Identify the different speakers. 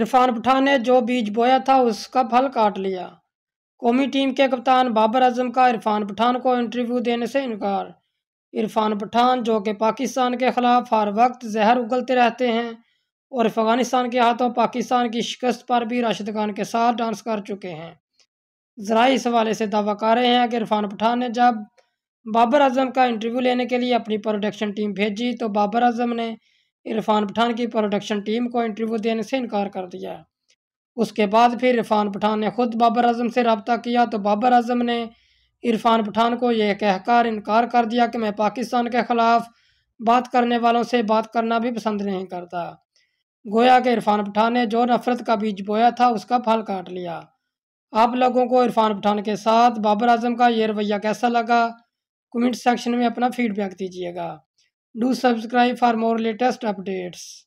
Speaker 1: इरफान पठान ने जो बीज बोया था उसका फल काट लिया कौमी टीम के कप्तान बाबर अजम का इरफान पठान को इंटरव्यू देने से इनकार इरफान पठान जो कि पाकिस्तान के ख़िलाफ़ हर वक्त जहर उगलते रहते हैं और अफ़गानिस्तान के हाथों पाकिस्तान की शिकस्त पर भी राशिद खान के साथ डांस कर चुके हैं ज़रा इस हवाले से दावा कर रहे हैं कि इरफान पठान ने जब बाबर अजम का इंटरव्यू लेने के लिए अपनी प्रोडक्शन टीम भेजी तो बाबर अजम ने इरफान पठान की प्रोडक्शन टीम को इंटरव्यू देने से इनकार कर दिया उसके बाद फिर इरफान पठान ने खुद बाबर अजम से रबता किया तो बाबर अजम ने इरफान पठान को यह कहकर इनकार कर दिया कि मैं पाकिस्तान के ख़िलाफ़ बात करने वालों से बात करना भी पसंद नहीं करता गोया के इरफान पठान ने जो नफ़रत का बीज बोया था उसका फल काट लिया आप लोगों को इरफान पठान के साथ बाबर आजम का ये रवैया कैसा लगा कमेंट सेक्शन में अपना फीडबैक दीजिएगा Do subscribe for more latest updates.